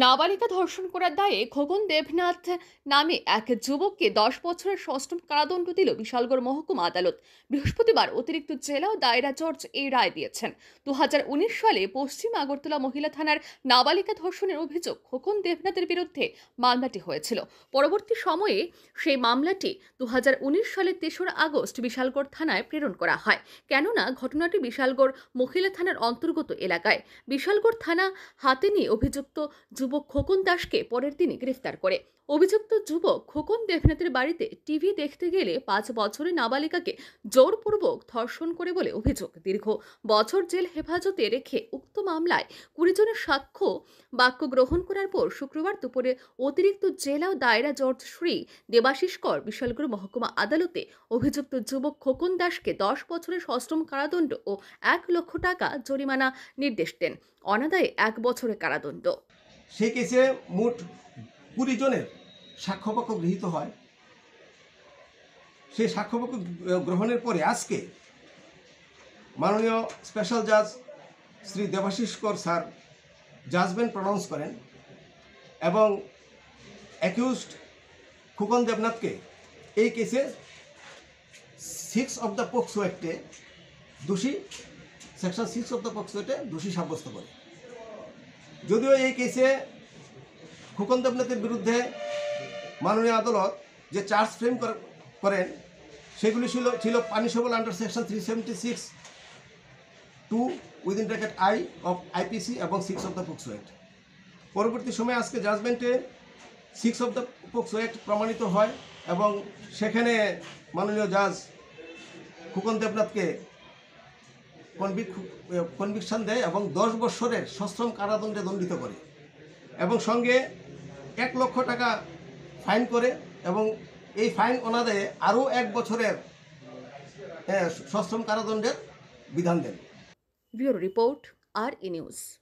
নাবালিকা ধর্ষণ করার দায়ে খোকন দেবনাথ নামে এক যুবককে দশ বছরের সষ্টম কারাদণ্ড দিল বিশালগড় মহকুমা আদালত বৃহস্পতিবার অতিরিক্ত জেলা ও দায়রা জর্জ এই রায় দিয়েছেন দু সালে পশ্চিম আগরতলা মহিলা থানার নাবালিকা ধর্ষণের অভিযোগ খোকন দেবনাথের বিরুদ্ধে মামলাটি হয়েছিল পরবর্তী সময়ে সেই মামলাটি দু সালে তেসরা আগস্ট বিশালগড় থানায় প্রেরণ করা হয় কেননা ঘটনাটি বিশালগড় মহিলা থানার অন্তর্গত এলাকায় বিশালগড় থানা হাতে নিয়ে অভিযুক্ত যুবক খোকন দাসকে পরের দিনই গ্রেফতার করে অভিযুক্ত যুবক খোকন দেবনাথের বাড়িতে টিভি দেখতে গেলে পাঁচ বছরের নাবালিকাকে জোরপূর্বক ধর্ষণ করে বলে অভিযোগ দীর্ঘ বছর জেল হেফাজতে রেখে উক্ত মামলায় কুড়ি জনের সাক্ষ্য বাক্য গ্রহণ করার পর শুক্রবার দুপুরে অতিরিক্ত জেলা দায়রা জজ শ্রী দেবাশিস কর বিশালগড় মহকুমা আদালতে অভিযুক্ত যুবক খোকন দাসকে দশ বছরের সশ্রম কারাদণ্ড ও এক লক্ষ টাকা জরিমানা নির্দেশ দেন অনাদায়ে এক বছরের কারাদণ্ড সেই কেসে মোট কুড়ি জনের সাক্ষ্যপক্ষ গৃহীত হয় সেই সাক্ষ্যপক্ষ গ্রহণের পরে আজকে মাননীয় স্পেশাল জাজ শ্রী দেবাশিস কর স্যার জাজমেন্ট প্রনাউন্স করেন এবং অ্যাকিউজড খুকন দেবনাথকে এই কেসে সিক্স অফ দ্য পোক্সো অ্যাক্টে দোষী section six of the POCSO অ্যাক্টে দোষী সাব্যস্ত করে যদিও এই কেসে খোকন দেবনাথের বিরুদ্ধে মাননীয় আদালত যে চার্জ ফ্রেম করেন সেগুলি ছিল ছিল punishable under section three seventy six two within bracket I of IPC এবং six of the POCSO act পরবর্তী সময়ে আজকে জাজমেন্টে six of the POCSO act প্রমাণিত হয় এবং সেখানে মাননীয় জাজ খোকন দেবনাথকে কনভিকশন দেয় এবং দশ বৎসরের সশ্রম কারাদণ্ডে দণ্ডিত করে এবং সঙ্গে এক লক্ষ টাকা ফাইন করে এবং এই ফাইন অনাদায়ে আরও এক বছরের সশ্রম কারাদণ্ডের বিধান দেন ব্যুরো রিপোর্ট আর ই নিউজ